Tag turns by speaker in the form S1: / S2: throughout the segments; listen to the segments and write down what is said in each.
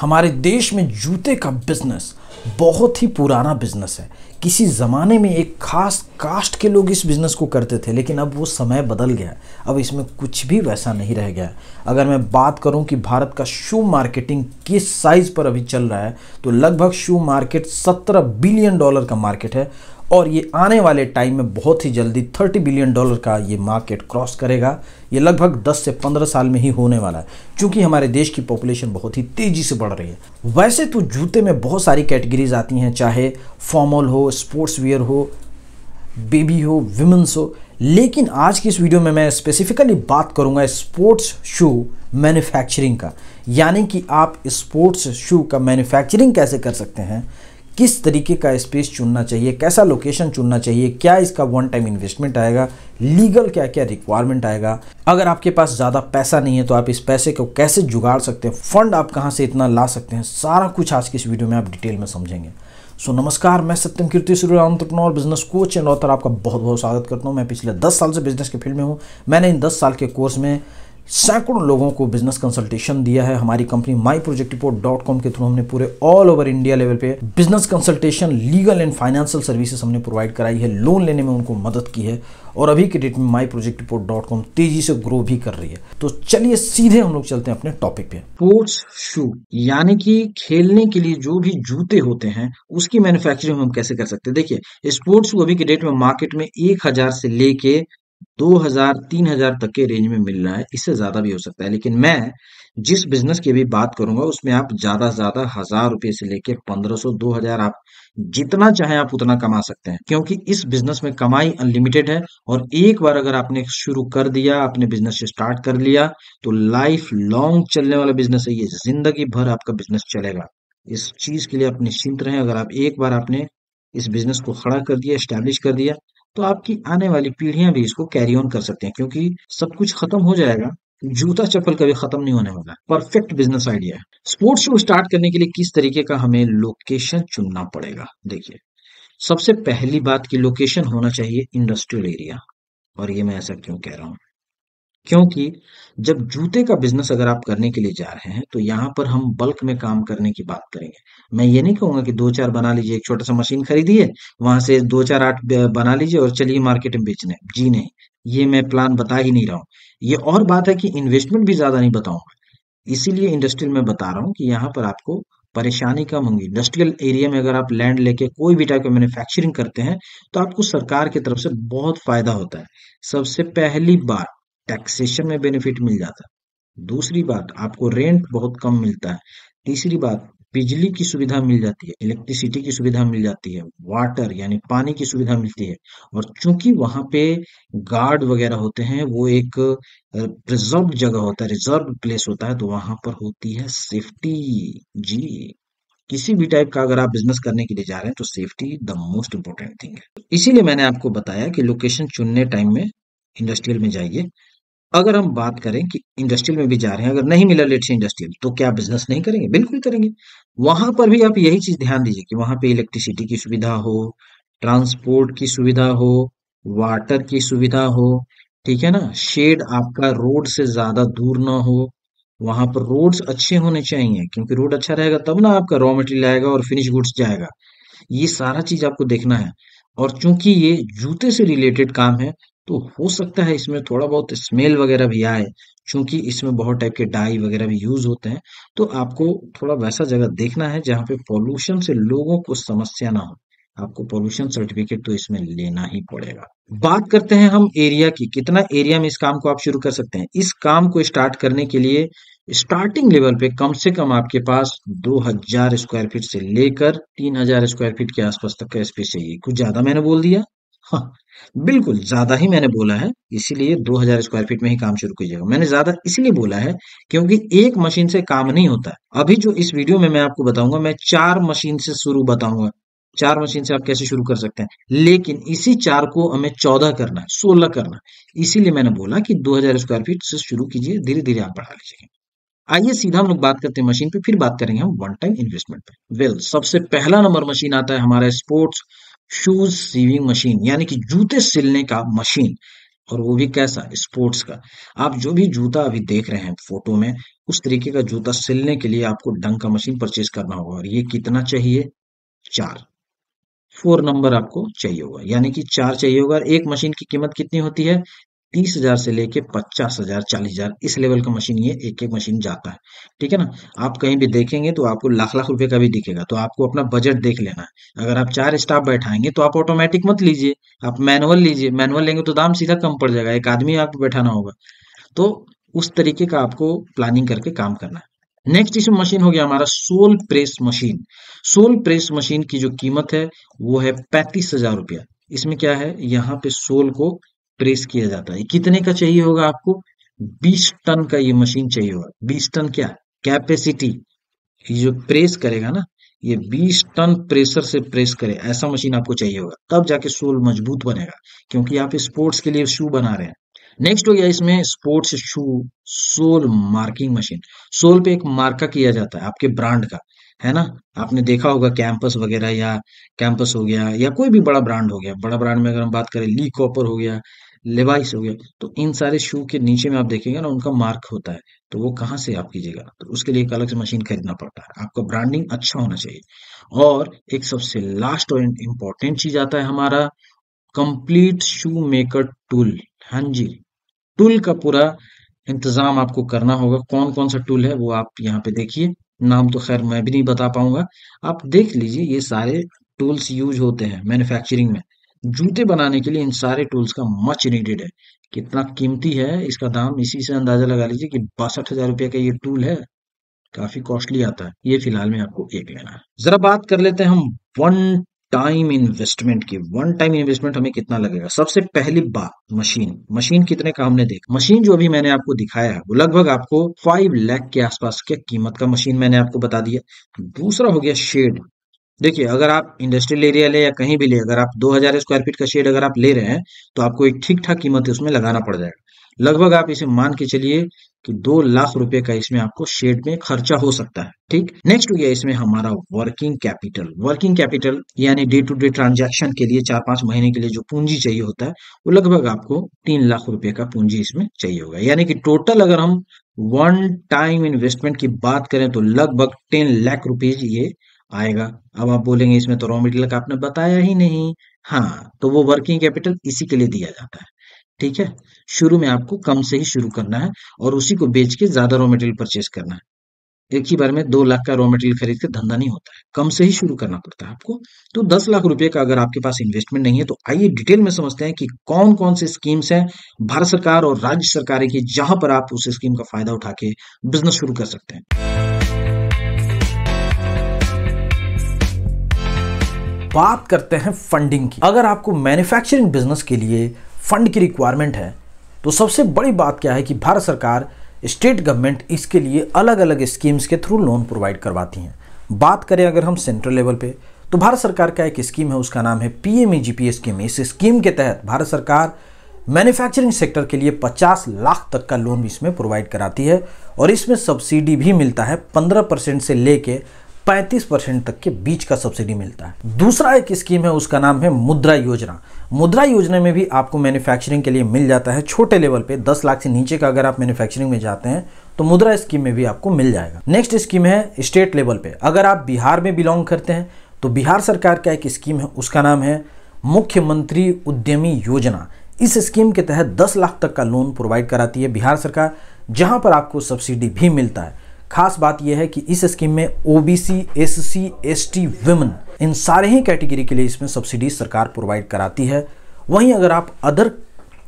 S1: हमारे देश में जूते का बिज़नेस बहुत ही पुराना बिज़नेस है किसी ज़माने में एक ख़ास कास्ट के लोग इस बिज़नेस को करते थे लेकिन अब वो समय बदल गया है अब इसमें कुछ भी वैसा नहीं रह गया अगर मैं बात करूं कि भारत का शू मार्केटिंग किस साइज़ पर अभी चल रहा है तो लगभग शू मार्केट 17 बिलियन डॉलर का मार्केट है और ये आने वाले टाइम में बहुत ही जल्दी 30 बिलियन डॉलर का ये मार्केट क्रॉस करेगा ये लगभग 10 से 15 साल में ही होने वाला है क्योंकि हमारे देश की पॉपुलेशन बहुत ही तेज़ी से बढ़ रही है वैसे तो जूते में बहुत सारी कैटेगरीज आती हैं चाहे फॉर्मल हो स्पोर्ट्स वियर हो बेबी हो विमेंस हो लेकिन आज की इस वीडियो में मैं स्पेसिफिकली बात करूंगा स्पोर्ट्स शू मैन्युफैक्चरिंग का यानी कि आप स्पोर्ट्स शू का मैन्युफैक्चरिंग कैसे कर सकते हैं किस तरीके का स्पेस चुनना चाहिए कैसा लोकेशन चुनना चाहिए क्या इसका वन टाइम इन्वेस्टमेंट आएगा लीगल क्या क्या रिक्वायरमेंट आएगा अगर आपके पास ज़्यादा पैसा नहीं है तो आप इस पैसे को कैसे जुगाड़ सकते हैं फंड आप कहाँ से इतना ला सकते हैं सारा कुछ आज की इस वीडियो में आप डिटेल में समझेंगे सो so, नमस्कार मैं सत्यम कीर्ति सूर्य और बिजनेस कोच एंड ऑथर आपका बहुत बहुत स्वागत करता हूँ मैं पिछले दस साल से बिजनेस के फील्ड में हूँ मैंने इन दस साल के कोर्स में सैकड़ों लोगों को बिजनेस कंसल्टेशन दिया है हमारी company my project report dot com के थ्रू हमने पूरे ऑल ओवर इंडिया लेवल पे business consultation legal and financial services हमने प्रोवाइड कराई है लोन लेने में उनको मदद की है और अभी के डेट में my project report dot com तेजी से ग्रो भी कर रही है तो चलिए सीधे हम लोग चलते हैं अपने टॉपिक पे स्पोर्ट्स शू यानी कि खेलने के लिए जो भी जूते होते हैं उसकी मैन्युफैक्चरिंग हम कैसे कर सकते हैं देखिए स्पोर्ट्स शू अभी के डेट में मार्केट में एक हजार से लेके दो हजार तीन हजार तक के रेंज में मिल रहा है इससे ज़्यादा भी हो सकता है लेकिन मैं जिस बिज़नेस की भी बात करूंगा उसमें आप ज़्यादा से ज़्यादा हज़ार रुपए से लेकर दो हजार आप जितना चाहे आप उतना कमा सकते हैं क्योंकि इस बिज़नेस में कमाई अनलिमिटेड है और एक बार अगर आपने शुरू कर दिया अपने बिज़नेस स्टार्ट कर लिया तो लाइफ लॉन्ग चलने वाला बिज़नेस है ये ज़िंदगी भर आपका बिज़नेस चलेगा इस चीज़ के लिए आप निश्चिंत रहें अगर आप एक बार आपने इस बिज़नेस को खड़ा कर दिया स्टैब्लिश कर दिया तो आपकी आने वाली पीढ़ियां भी इसको कैरी ऑन कर सकते हैं क्योंकि सब कुछ खत्म हो जाएगा जूता चप्पल कभी खत्म नहीं होने वाला परफेक्ट बिजनेस आइडिया है स्पोर्ट्स शो स्टार्ट करने के लिए किस तरीके का हमें लोकेशन चुनना पड़ेगा देखिए सबसे पहली बात की लोकेशन होना चाहिए इंडस्ट्रियल एरिया और ये मैं ऐसा क्यों कह रहा हूं क्योंकि जब जूते का बिजनेस अगर आप करने के लिए जा रहे हैं तो यहाँ पर हम बल्क में काम करने की बात करेंगे मैं ये नहीं कहूंगा कि दो चार बना लीजिए एक छोटा सा मशीन खरीदिए वहां से दो चार आठ बना लीजिए और चलिए मार्केट में बेचने जी नहीं ये मैं प्लान बता ही नहीं रहा हूँ ये और बात है कि इन्वेस्टमेंट भी ज्यादा नहीं बताऊंगा इसीलिए इंडस्ट्रियल में बता रहा हूँ कि यहाँ पर आपको परेशानी कम होंगी इंडस्ट्रियल एरिया में अगर आप लैंड लेके कोई भी टाइप का मैन्युफैक्चरिंग करते हैं तो आपको सरकार की तरफ से बहुत फायदा होता है सबसे पहली बार टैक्सेशन में बेनिफिट मिल जाता है दूसरी बात आपको रेंट बहुत कम मिलता है तीसरी बात बिजली की सुविधा मिल जाती है इलेक्ट्रिसिटी की सुविधा मिल जाती है वाटर यानी पानी की सुविधा मिलती है और चूंकि वहां पे गार्ड वगैरह होते हैं वो एक प्रिजर्व जगह होता है रिजर्व प्लेस होता है तो वहां पर होती है सेफ्टी जी किसी भी टाइप का अगर आप बिजनेस करने के लिए जा रहे हैं तो safety the most important thing है इसीलिए मैंने आपको बताया कि लोकेशन चुनने टाइम में इंडस्ट्रियल में जाइए अगर हम बात करें कि इंडस्ट्रियल में भी जा रहे हैं अगर नहीं मिला से इंडस्ट्रियल तो क्या बिजनेस नहीं करेंगे बिल्कुल करेंगे वहां पर भी आप यही चीज ध्यान दीजिए कि वहां पे इलेक्ट्रिसिटी की सुविधा हो ट्रांसपोर्ट की सुविधा हो वाटर की सुविधा हो ठीक है ना शेड आपका रोड से ज्यादा दूर ना हो वहां पर रोड्स अच्छे होने चाहिए क्योंकि रोड अच्छा रहेगा तब ना आपका रॉ मटेरियल आएगा और फिनिश गुड्स जाएगा ये सारा चीज आपको देखना है और चूंकि ये जूते से रिलेटेड काम है तो हो सकता है इसमें थोड़ा बहुत स्मेल वगैरह भी आए क्योंकि इसमें बहुत टाइप के डाई वगैरह भी यूज होते हैं तो आपको थोड़ा वैसा जगह देखना है जहाँ पे पॉल्यूशन से लोगों को समस्या ना हो आपको पॉल्यूशन सर्टिफिकेट तो इसमें लेना ही पड़ेगा बात करते हैं हम एरिया की कितना एरिया में इस काम को आप शुरू कर सकते हैं इस काम को स्टार्ट करने के लिए स्टार्टिंग लेवल पे कम से कम आपके पास 2000 स्क्वायर फीट से लेकर 3000 स्क्वायर फीट के आसपास तक का स्पेस चाहिए कुछ ज्यादा मैंने बोल दिया हाँ, बिल्कुल ज्यादा ही मैंने बोला है इसीलिए 2000 स्क्वायर फीट में ही काम शुरू कीजिएगा मैंने ज्यादा इसलिए बोला है क्योंकि एक मशीन से काम नहीं होता अभी जो इस वीडियो में मैं आपको बताऊंगा मैं चार मशीन से शुरू बताऊंगा चार मशीन से आप कैसे शुरू कर सकते हैं लेकिन इसी चार को हमें चौदह करना है सोलह करना है इसीलिए मैंने बोला कि 2000 स्क्वायर फीट से शुरू कीजिए धीरे धीरे आप बढ़ा लीजिए आइए सीधा हम लोग बात करते हैं मशीन पे फिर बात करेंगे हम वन टाइम इन्वेस्टमेंट पे वेल सबसे पहला नंबर मशीन आता है हमारा स्पोर्ट्स शूज सीविंग मशीन यानी कि जूते सिलने का मशीन और वो भी कैसा स्पोर्ट्स का आप जो भी जूता अभी देख रहे हैं फोटो में उस तरीके का जूता सिलने के लिए आपको डंग का मशीन परचेज करना होगा और ये कितना चाहिए चार फोर नंबर आपको चाहिए होगा यानी कि चार चाहिए होगा एक मशीन की कीमत कितनी होती है तीस हजार से लेके पचास हजार चालीस हजार इस लेवल का मशीन ये एक एक मशीन जाता है ठीक है ना आप कहीं भी देखेंगे तो आपको लाख लाख रुपए का भी दिखेगा तो आपको अपना बजट देख लेना है अगर आप चार स्टाफ बैठाएंगे तो आप ऑटोमेटिक मत लीजिए आप मैनुअल लीजिए मैनुअल लेंगे तो दाम सीधा कम पड़ जाएगा एक आदमी आपको बैठाना होगा तो उस तरीके का आपको प्लानिंग करके काम करना है नेक्स्ट इसमें मशीन हो गया हमारा sole press machine sole press machine की जो कीमत है वो है पैंतीस हजार रुपया इसमें क्या है यहाँ पे सोल को प्रेस किया जाता है कितने का चाहिए होगा आपको 20 टन का ये मशीन चाहिए होगा 20 टन क्या कैपेसिटी ये जो प्रेस करेगा ना ये 20 टन प्रेशर से प्रेस करे ऐसा मशीन आपको चाहिए होगा तब जाके सोल मजबूत बनेगा क्योंकि आप स्पोर्ट्स के लिए शू बना रहे हैं नेक्स्ट हो गया इसमें sports shoe sole marking machine sole पे एक मार्का किया जाता है आपके ब्रांड का है ना आपने देखा होगा कैंपस वगैरह या कैंपस हो गया या कोई भी बड़ा ब्रांड हो गया बड़ा ब्रांड में अगर हम बात करें ली कॉपर हो गया लेवाइस हो गया तो इन सारे शू के नीचे में आप देखेंगे ना उनका मार्क होता है तो वो कहाँ से आप कीजिएगा तो उसके लिए एक अलग से मशीन खरीदना पड़ता है आपका ब्रांडिंग अच्छा होना चाहिए और एक सबसे लास्ट और इम्पोर्टेंट चीज आता है हमारा कंप्लीट शू मेकर टूल हाँ जी टूल का पूरा इंतजाम आपको करना होगा कौन कौन सा टूल है वो आप यहाँ पे देखिए नाम तो खैर मैं भी नहीं बता पाऊंगा आप देख लीजिए ये सारे टूल्स यूज होते हैं मैन्युफैक्चरिंग में जूते बनाने के लिए इन सारे टूल्स का मच नीडेड है कितना कीमती है इसका दाम इसी से अंदाजा लगा लीजिए कि बासठ हजार रुपये का ये टूल है काफी कॉस्टली आता है ये फिलहाल में आपको एक लेना है जरा बात कर लेते हैं हम वन टाइम इन्वेस्टमेंट की वन टाइम इन्वेस्टमेंट हमें कितना लगेगा सबसे पहली बात मशीन मशीन कितने का हमने देखा मशीन जो अभी मैंने आपको दिखाया है वो लगभग आपको फाइव लैख के आसपास के कीमत का मशीन मैंने आपको बता दिया दूसरा हो गया शेड देखिए अगर आप इंडस्ट्रियल एरिया ले या कहीं भी ले अगर आप 2000 स्क्वायर फीट का शेड अगर आप ले रहे हैं तो आपको एक ठीक ठाक कीमत उसमें लगाना पड़ जाएगा लगभग आप इसे मान के चलिए कि दो लाख रुपए का इसमें आपको शेड में खर्चा हो सकता है ठीक नेक्स्ट हो गया इसमें हमारा वर्किंग कैपिटल वर्किंग कैपिटल यानी डे टू डे ट्रांजैक्शन के लिए चार पांच महीने के लिए जो पूंजी चाहिए होता है वो लगभग आपको तीन लाख रुपए का पूंजी इसमें चाहिए होगा यानी कि टोटल अगर हम वन टाइम इन्वेस्टमेंट की बात करें तो लगभग टेन लाख रुपीज ये आएगा। अब आप बोलेंगे इसमें तो रॉ मेटेरियल का आपने बताया ही नहीं। हाँ, तो वो वर्किंग कैपिटल इसी के लिए दिया जाता है। ठीक है? शुरू में आपको कम से ही शुरू करना है और उसी को बेच के ज़्यादा रॉ मेटेरियल परचेज़ करना है। एक ही बार में दो लाख का रॉ मेटेरियल खरीद के धंधा नहीं होता है। कम से ही शुरू करना पड़ता है आपको। तो दस लाख रुपए का अगर आपके पास इन्वेस्टमेंट नहीं है तो आइए डिटेल में समझते हैं कि कौन-कौन से स्कीम्स हैं भारत सरकार और राज्य सरकारें की जहां पर आप उस स्कीम का फ़ायदा उठा के बिज़नेस शुरू कर सकते हैं। बात करते हैं फंडिंग की अगर आपको मैन्युफैक्चरिंग बिजनेस के लिए फंड की रिक्वायरमेंट है तो सबसे बड़ी बात क्या है कि भारत सरकार स्टेट गवर्नमेंट इसके लिए अलग अलग स्कीम्स के थ्रू लोन प्रोवाइड करवाती हैं बात करें अगर हम सेंट्रल लेवल पे तो भारत सरकार का एक स्कीम है उसका नाम है पी एम स्कीम इस स्कीम के तहत भारत सरकार मैन्युफैक्चरिंग सेक्टर के लिए 50 लाख तक का लोन इसमें प्रोवाइड कराती है और इसमें सब्सिडी भी मिलता है 15 परसेंट से लेके 35 परसेंट तक के बीच का सब्सिडी मिलता है दूसरा एक स्कीम है उसका नाम है मुद्रा योजना मुद्रा योजना में भी आपको मैन्युफैक्चरिंग के लिए मिल जाता है छोटे लेवल पे 10 लाख से नीचे का अगर आप मैन्युफैक्चरिंग में जाते हैं तो मुद्रा स्कीम में भी आपको मिल जाएगा नेक्स्ट स्कीम है स्टेट लेवल पे अगर आप बिहार में बिलोंग करते हैं तो बिहार सरकार का एक स्कीम है उसका नाम है मुख्यमंत्री उद्यमी योजना इस स्कीम के तहत 10 लाख तक का लोन प्रोवाइड कराती है बिहार सरकार जहां पर आपको सब्सिडी भी मिलता है खास बात यह है कि इस स्कीम में ओबीसी एससी एसटी वुमेन इन सारे ही कैटेगरी के लिए इसमें सब्सिडी सरकार प्रोवाइड कराती है वहीं अगर आप अदर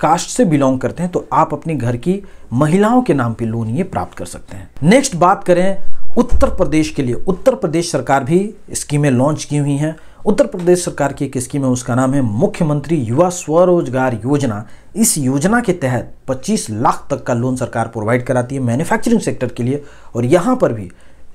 S1: कास्ट से बिलोंग करते हैं तो आप अपने घर की महिलाओं के नाम पे लोन ये प्राप्त कर सकते हैं नेक्स्ट बात करें उत्तर प्रदेश के लिए उत्तर प्रदेश सरकार भी स्कीमें लॉन्च की हुई हैं उत्तर प्रदेश सरकार की एक स्कीम है उसका नाम है मुख्यमंत्री युवा स्वरोजगार योजना इस योजना के तहत 25 लाख तक का लोन सरकार प्रोवाइड कराती है मैन्युफैक्चरिंग सेक्टर के लिए और यहाँ पर भी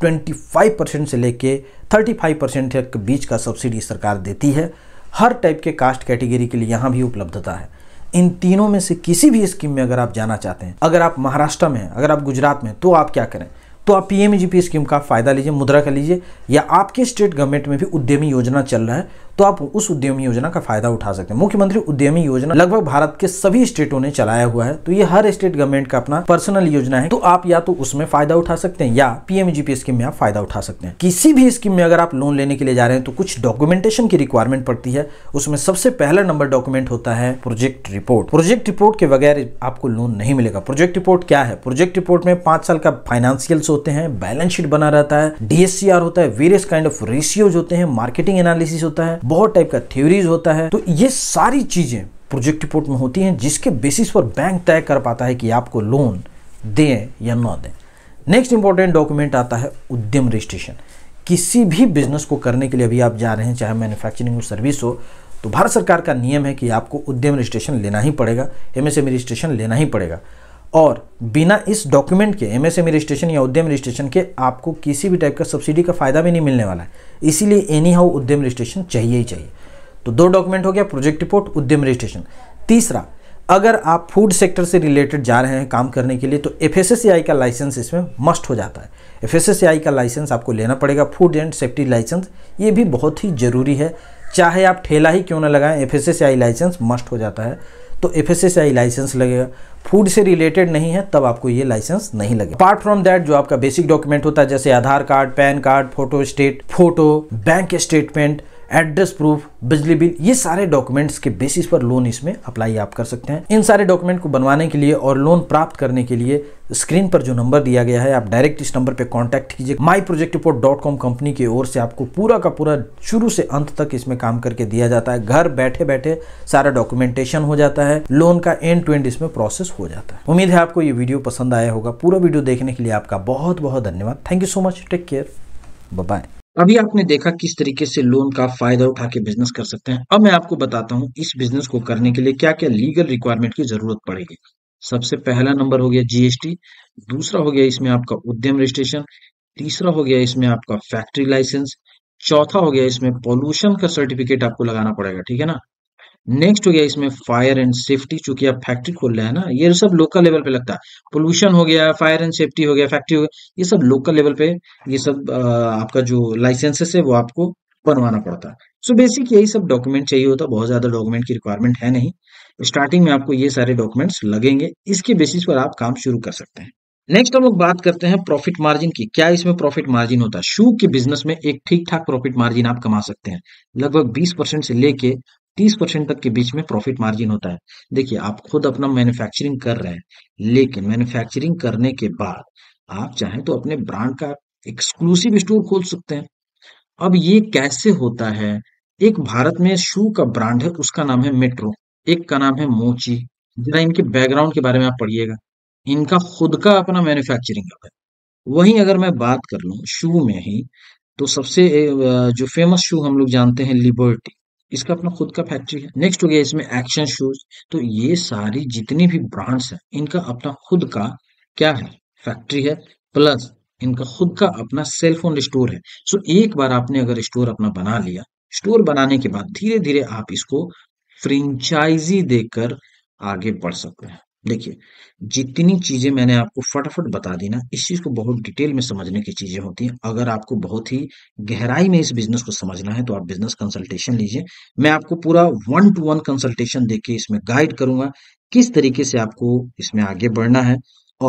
S1: 25 परसेंट से लेके 35 परसेंट तक बीच का सब्सिडी सरकार देती है हर टाइप के कास्ट कैटेगरी के लिए यहाँ भी उपलब्धता है इन तीनों में से किसी भी स्कीम में अगर आप जाना चाहते हैं अगर आप महाराष्ट्र में हैं अगर आप गुजरात में तो आप क्या करें तो आप पीएमजीपी स्कीम का फ़ायदा लीजिए मुद्रा कर लीजिए या आपके स्टेट गवर्नमेंट में भी उद्यमी योजना चल रहा है तो आप उस उद्यमी योजना का फायदा उठा सकते हैं मुख्यमंत्री उद्यमी योजना लगभग भारत के सभी स्टेटों ने चलाया हुआ है तो ये हर स्टेट गवर्नमेंट का अपना पर्सनल योजना है तो आप या तो उसमें फायदा उठा सकते हैं या पीएमजीपी स्कीम में आप फायदा उठा सकते हैं किसी भी स्कीम में अगर आप लोन लेने के लिए जा रहे हैं तो कुछ डॉक्यूमेंटेशन की रिक्वायरमेंट पड़ती है उसमें सबसे पहला नंबर डॉक्यूमेंट होता है प्रोजेक्ट रिपोर्ट प्रोजेक्ट रिपोर्ट के बगैर आपको लोन नहीं मिलेगा प्रोजेक्ट रिपोर्ट क्या है प्रोजेक्ट रिपोर्ट में पांच साल का फाइनेंशियल्स होते हैं बैलेंस शीट बना रहता है डीएससीआर होता है वेरियस काइंड ऑफ रेशियोज होते हैं मार्केटिंग एनालिसिस होता है बहुत टाइप का थ्योरीज होता है तो ये सारी चीज़ें प्रोजेक्ट रिपोर्ट में होती हैं जिसके बेसिस पर बैंक तय कर पाता है कि आपको लोन दें या ना दें नेक्स्ट इंपॉर्टेंट डॉक्यूमेंट आता है उद्यम रजिस्ट्रेशन किसी भी बिजनेस को करने के लिए अभी आप जा रहे हैं चाहे मैन्युफैक्चरिंग हो सर्विस हो तो भारत सरकार का नियम है कि आपको उद्यम रजिस्ट्रेशन लेना ही पड़ेगा एमएसएमई रजिस्ट्रेशन e लेना ही पड़ेगा और बिना इस डॉक्यूमेंट के एमएसएमई रजिस्ट्रेशन e या उद्यम रजिस्ट्रेशन के आपको किसी भी टाइप का सब्सिडी का फ़ायदा भी नहीं मिलने वाला है इसीलिए एनी हाउ उद्यम रजिस्ट्रेशन चाहिए ही चाहिए तो दो डॉक्यूमेंट हो गया प्रोजेक्ट रिपोर्ट उद्यम रजिस्ट्रेशन तीसरा अगर आप फूड सेक्टर से रिलेटेड जा रहे हैं काम करने के लिए तो एफ का लाइसेंस इसमें मस्ट हो जाता है एफ का लाइसेंस आपको लेना पड़ेगा फूड एंड सेफ्टी लाइसेंस ये भी बहुत ही ज़रूरी है चाहे आप ठेला ही क्यों ना लगाएं एफ लाइसेंस मस्ट हो जाता है तो एफ एस लाइसेंस लगेगा फूड से रिलेटेड नहीं है तब आपको ये लाइसेंस नहीं लगेगा अपार्ट फ्रॉम दैट जो आपका बेसिक डॉक्यूमेंट होता है जैसे Aadhaar card pan card photo state photo bank statement address proof बिजली बिल ये सारे डॉक्यूमेंट्स के बेसिस पर लोन इसमें अप्लाई आप कर सकते हैं इन सारे डॉक्यूमेंट को बनवाने के लिए और लोन प्राप्त करने के लिए स्क्रीन पर जो नंबर दिया गया है आप डायरेक्ट इस नंबर पर कॉन्टैक्ट कीजिए my project report dot com company की ओर से आपको पूरा का पूरा शुरू से अंत तक इसमें काम करके दिया जाता है घर बैठे बैठे सारा डॉक्यूमेंटेशन हो जाता है लोन का एंड टू एंड इसमें प्रोसेस हो जाता है उम्मीद है आपको ये वीडियो पसंद आया होगा पूरा वीडियो देखने के लिए आपका बहुत बहुत धन्यवाद thank you so much take care bye अभी आपने देखा किस तरीके से लोन का फायदा उठा के बिजनेस कर सकते हैं अब मैं आपको बताता हूं इस बिजनेस को करने के लिए क्या क्या लीगल रिक्वायरमेंट की जरूरत पड़ेगी सबसे पहला नंबर हो गया जीएसटी दूसरा हो गया इसमें आपका उद्यम रजिस्ट्रेशन तीसरा हो गया इसमें आपका फैक्ट्री लाइसेंस चौथा हो गया इसमें पॉल्यूशन का सर्टिफिकेट आपको लगाना पड़ेगा ठीक है ना नेक्स्ट हो गया इसमें फायर एंड सेफ्टी चूंकि आप फैक्ट्री खोल रहे हैं ना ये सब लोकल लेवल पे लगता है पोल्यूशन हो गया फायर एंड सेफ्टी हो गया फैक्ट्री हो गया ये सब लोकल लेवल पे ये सब आपका जो लाइसेंसेस है वो आपको बनवाना पड़ता है सो बेसिक यही सब डॉक्यूमेंट चाहिए होता बहुत ज्यादा डॉक्यूमेंट की रिक्वायरमेंट है नहीं स्टार्टिंग में आपको ये सारे डॉक्यूमेंट्स लगेंगे इसके बेसिस पर आप काम शुरू कर सकते हैं नेक्स्ट हम लोग बात करते हैं प्रॉफिट मार्जिन की क्या इसमें प्रॉफिट मार्जिन होता है शू के बिजनेस में एक ठीक ठाक प्रॉफिट मार्जिन आप कमा सकते हैं लगभग 20 परसेंट से लेके 30 परसेंट तक के बीच में प्रॉफिट मार्जिन होता है देखिए आप खुद अपना मैन्युफैक्चरिंग कर रहे हैं लेकिन मैन्युफैक्चरिंग करने के बाद आप चाहे तो अपने ब्रांड का एक्सक्लूसिव स्टोर खोल सकते हैं अब ये कैसे होता है एक भारत में शू का ब्रांड है उसका नाम है मेट्रो एक का नाम है मोची जरा इनके बैकग्राउंड के बारे में आप पढ़िएगा इनका खुद का अपना मैन्युफैक्चरिंग है वहीं अगर मैं बात कर लू शू में ही तो सबसे जो फेमस शू हम लोग जानते हैं लिबर्टी इसका अपना खुद का फैक्ट्री है नेक्स्ट हो गया इसमें एक्शन शूज तो ये सारी जितनी भी ब्रांड्स हैं इनका अपना खुद का क्या है फैक्ट्री है प्लस इनका खुद का अपना सेलफोन स्टोर है सो so, एक बार आपने अगर स्टोर अपना बना लिया स्टोर बनाने के बाद धीरे धीरे आप इसको फ्रेंचाइजी देकर आगे बढ़ सकते हैं देखिए जितनी चीज़ें मैंने आपको फटाफट बता दी ना इस चीज़ को बहुत डिटेल में समझने की चीज़ें होती हैं अगर आपको बहुत ही गहराई में इस बिजनेस को समझना है तो आप बिजनेस कंसल्टेशन लीजिए मैं आपको पूरा वन टू वन कंसल्टेशन देके इसमें गाइड करूंगा किस तरीके से आपको इसमें आगे बढ़ना है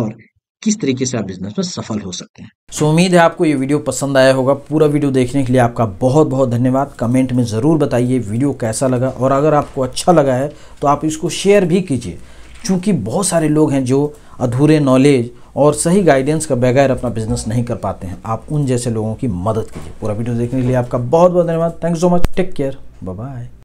S1: और किस तरीके से आप बिजनेस में सफल हो सकते हैं सो so, उम्मीद है आपको ये वीडियो पसंद आया होगा पूरा वीडियो देखने के लिए आपका बहुत बहुत धन्यवाद कमेंट में ज़रूर बताइए वीडियो कैसा लगा और अगर आपको अच्छा लगा है तो आप इसको शेयर भी कीजिए चूँकि बहुत सारे लोग हैं जो अधूरे नॉलेज और सही गाइडेंस का बगैर अपना बिजनेस नहीं कर पाते हैं आप उन जैसे लोगों की मदद कीजिए पूरा वीडियो देखने के लिए आपका बहुत बहुत धन्यवाद thank you so much take care bye